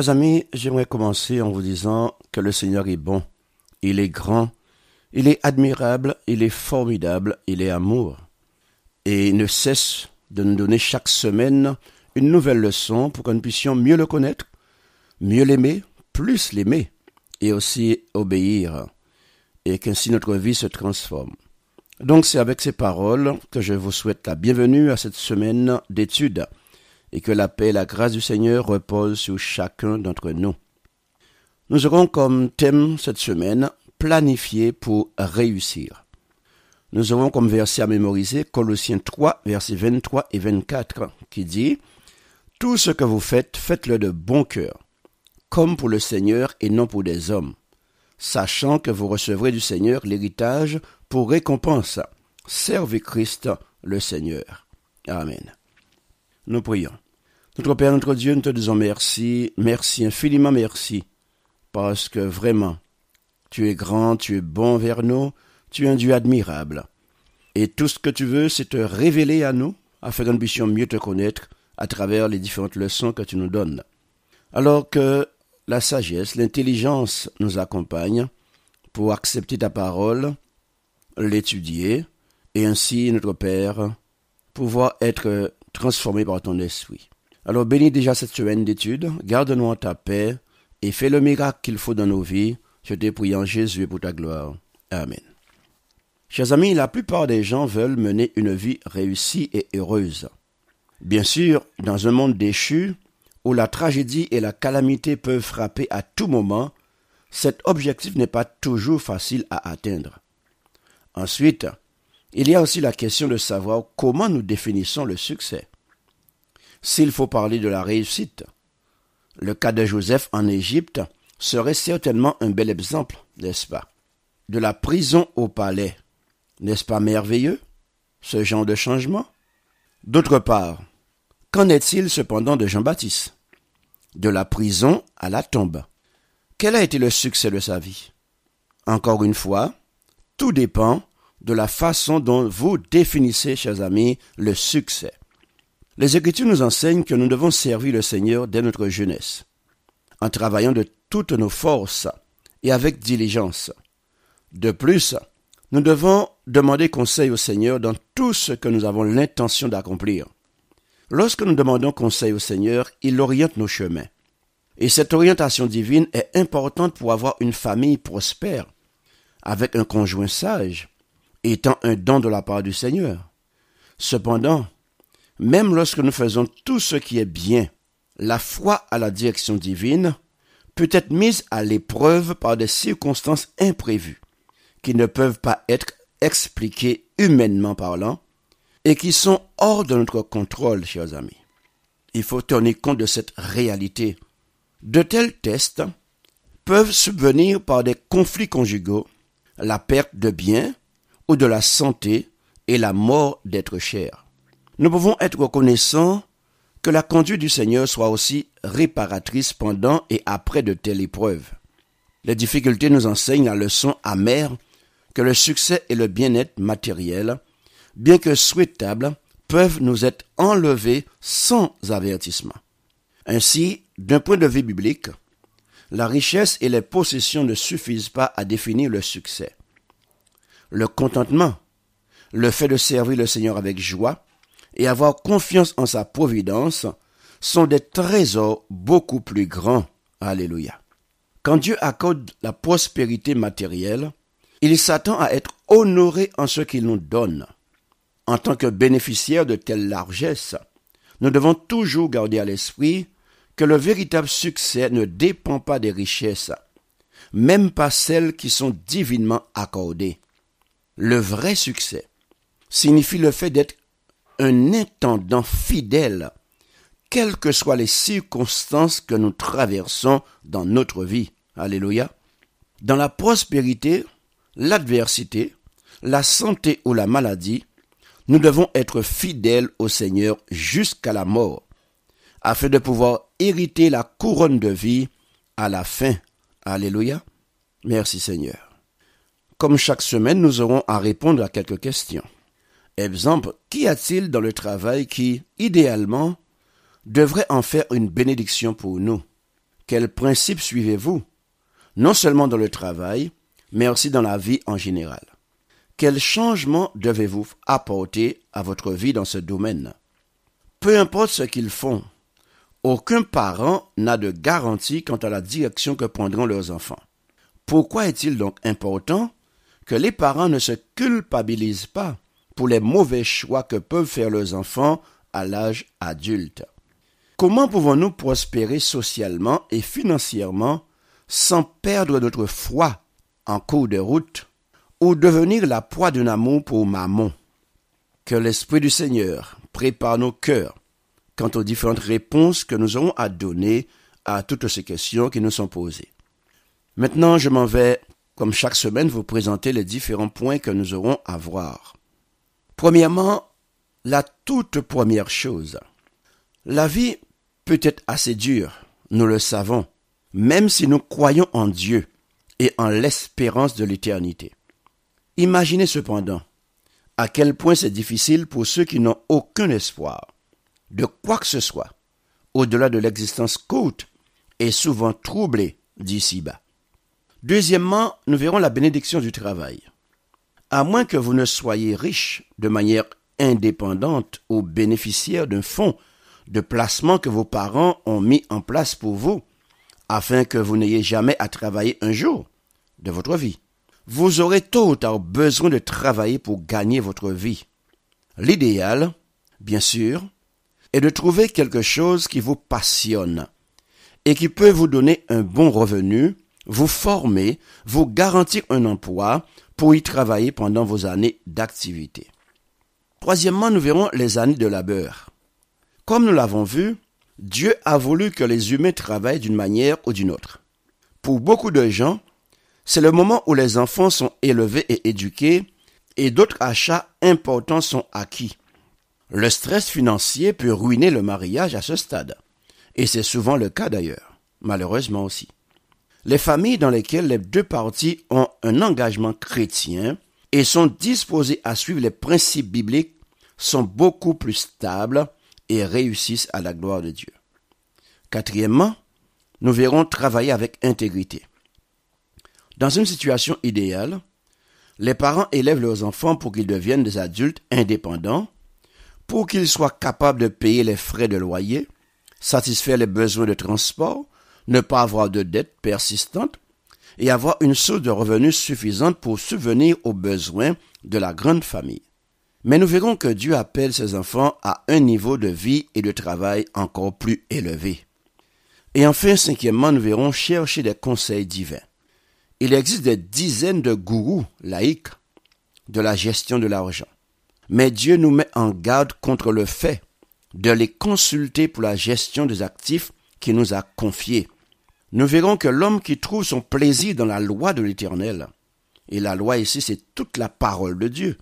Chers amis, j'aimerais commencer en vous disant que le Seigneur est bon, il est grand, il est admirable, il est formidable, il est amour, et il ne cesse de nous donner chaque semaine une nouvelle leçon pour que nous puissions mieux le connaître, mieux l'aimer, plus l'aimer, et aussi obéir, et qu'ainsi notre vie se transforme. Donc c'est avec ces paroles que je vous souhaite la bienvenue à cette semaine d'études et que la paix et la grâce du Seigneur reposent sur chacun d'entre nous. Nous aurons comme thème cette semaine planifier pour réussir. Nous aurons comme verset à mémoriser Colossiens 3, versets 23 et 24, qui dit Tout ce que vous faites, faites-le de bon cœur, comme pour le Seigneur et non pour des hommes, sachant que vous recevrez du Seigneur l'héritage pour récompense. Servez Christ le Seigneur. Amen. Nous prions. Notre Père, notre Dieu, nous te disons merci, merci, infiniment merci, parce que vraiment, tu es grand, tu es bon vers nous, tu es un Dieu admirable. Et tout ce que tu veux, c'est te révéler à nous, afin que nous puissions mieux te connaître à travers les différentes leçons que tu nous donnes. Alors que la sagesse, l'intelligence nous accompagne pour accepter ta parole, l'étudier, et ainsi, notre Père, pouvoir être transformé par ton esprit. Alors bénis déjà cette semaine d'études, garde-nous en ta paix et fais le miracle qu'il faut dans nos vies. Je te prie en Jésus pour ta gloire. Amen. Chers amis, la plupart des gens veulent mener une vie réussie et heureuse. Bien sûr, dans un monde déchu, où la tragédie et la calamité peuvent frapper à tout moment, cet objectif n'est pas toujours facile à atteindre. Ensuite, il y a aussi la question de savoir comment nous définissons le succès. S'il faut parler de la réussite, le cas de Joseph en Égypte serait certainement un bel exemple, n'est-ce pas De la prison au palais, n'est-ce pas merveilleux ce genre de changement D'autre part, qu'en est-il cependant de Jean-Baptiste De la prison à la tombe. Quel a été le succès de sa vie Encore une fois, tout dépend de la façon dont vous définissez, chers amis, le succès. Les Écritures nous enseignent que nous devons servir le Seigneur dès notre jeunesse, en travaillant de toutes nos forces et avec diligence. De plus, nous devons demander conseil au Seigneur dans tout ce que nous avons l'intention d'accomplir. Lorsque nous demandons conseil au Seigneur, il oriente nos chemins. Et cette orientation divine est importante pour avoir une famille prospère, avec un conjoint sage, étant un don de la part du Seigneur. Cependant, même lorsque nous faisons tout ce qui est bien, la foi à la direction divine peut être mise à l'épreuve par des circonstances imprévues, qui ne peuvent pas être expliquées humainement parlant, et qui sont hors de notre contrôle, chers amis. Il faut tenir compte de cette réalité. De tels tests peuvent subvenir par des conflits conjugaux, la perte de biens, ou de la santé et la mort d'être cher. Nous pouvons être reconnaissants que la conduite du Seigneur soit aussi réparatrice pendant et après de telles épreuves. Les difficultés nous enseignent la leçon amère que le succès et le bien-être matériel, bien que souhaitables, peuvent nous être enlevés sans avertissement. Ainsi, d'un point de vue biblique, la richesse et les possessions ne suffisent pas à définir le succès le contentement, le fait de servir le Seigneur avec joie et avoir confiance en sa providence sont des trésors beaucoup plus grands. Alléluia. Quand Dieu accorde la prospérité matérielle, il s'attend à être honoré en ce qu'il nous donne. En tant que bénéficiaire de telle largesse, nous devons toujours garder à l'esprit que le véritable succès ne dépend pas des richesses, même pas celles qui sont divinement accordées le vrai succès signifie le fait d'être un intendant fidèle, quelles que soient les circonstances que nous traversons dans notre vie. Alléluia. Dans la prospérité, l'adversité, la santé ou la maladie, nous devons être fidèles au Seigneur jusqu'à la mort, afin de pouvoir hériter la couronne de vie à la fin. Alléluia. Merci Seigneur. Comme chaque semaine, nous aurons à répondre à quelques questions. Exemple, qu'y a-t-il dans le travail qui, idéalement, devrait en faire une bénédiction pour nous Quels principes suivez-vous Non seulement dans le travail, mais aussi dans la vie en général. Quels changements devez-vous apporter à votre vie dans ce domaine Peu importe ce qu'ils font, aucun parent n'a de garantie quant à la direction que prendront leurs enfants. Pourquoi est-il donc important que les parents ne se culpabilisent pas pour les mauvais choix que peuvent faire leurs enfants à l'âge adulte. Comment pouvons-nous prospérer socialement et financièrement sans perdre notre foi en cours de route ou devenir la proie d'un amour pour maman Que l'Esprit du Seigneur prépare nos cœurs quant aux différentes réponses que nous aurons à donner à toutes ces questions qui nous sont posées. Maintenant, je m'en vais comme chaque semaine, vous présentez les différents points que nous aurons à voir. Premièrement, la toute première chose. La vie peut être assez dure, nous le savons, même si nous croyons en Dieu et en l'espérance de l'éternité. Imaginez cependant à quel point c'est difficile pour ceux qui n'ont aucun espoir de quoi que ce soit, au-delà de l'existence courte et souvent troublée d'ici-bas. Deuxièmement, nous verrons la bénédiction du travail. À moins que vous ne soyez riche de manière indépendante ou bénéficiaire d'un fonds de placement que vos parents ont mis en place pour vous, afin que vous n'ayez jamais à travailler un jour de votre vie. Vous aurez tout ou tard besoin de travailler pour gagner votre vie. L'idéal, bien sûr, est de trouver quelque chose qui vous passionne et qui peut vous donner un bon revenu vous former, vous garantir un emploi pour y travailler pendant vos années d'activité. Troisièmement, nous verrons les années de labeur. Comme nous l'avons vu, Dieu a voulu que les humains travaillent d'une manière ou d'une autre. Pour beaucoup de gens, c'est le moment où les enfants sont élevés et éduqués et d'autres achats importants sont acquis. Le stress financier peut ruiner le mariage à ce stade. Et c'est souvent le cas d'ailleurs, malheureusement aussi les familles dans lesquelles les deux parties ont un engagement chrétien et sont disposées à suivre les principes bibliques sont beaucoup plus stables et réussissent à la gloire de Dieu. Quatrièmement, nous verrons travailler avec intégrité. Dans une situation idéale, les parents élèvent leurs enfants pour qu'ils deviennent des adultes indépendants, pour qu'ils soient capables de payer les frais de loyer, satisfaire les besoins de transport, ne pas avoir de dette persistante et avoir une source de revenus suffisante pour subvenir aux besoins de la grande famille. Mais nous verrons que Dieu appelle ses enfants à un niveau de vie et de travail encore plus élevé. Et enfin, cinquièmement, nous verrons chercher des conseils divins. Il existe des dizaines de gourous laïcs de la gestion de l'argent. Mais Dieu nous met en garde contre le fait de les consulter pour la gestion des actifs qu'il nous a confiés nous verrons que l'homme qui trouve son plaisir dans la loi de l'Éternel, et la loi ici c'est toute la parole de Dieu,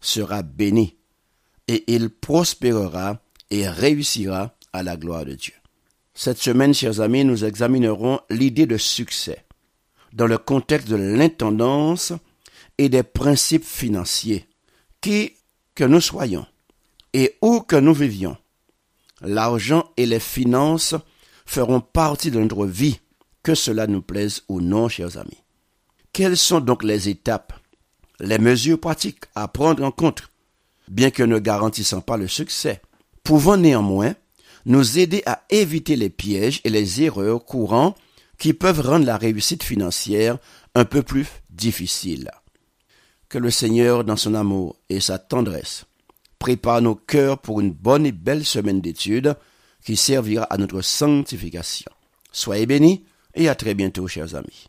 sera béni, et il prospérera et réussira à la gloire de Dieu. Cette semaine, chers amis, nous examinerons l'idée de succès dans le contexte de l'intendance et des principes financiers. Qui que nous soyons et où que nous vivions, l'argent et les finances feront partie de notre vie que cela nous plaise ou non, chers amis. Quelles sont donc les étapes, les mesures pratiques à prendre en compte, bien que ne garantissant pas le succès, pouvant néanmoins nous aider à éviter les pièges et les erreurs courants qui peuvent rendre la réussite financière un peu plus difficile. Que le Seigneur, dans son amour et sa tendresse, prépare nos cœurs pour une bonne et belle semaine d'études qui servira à notre sanctification. Soyez bénis et à très bientôt, chers amis.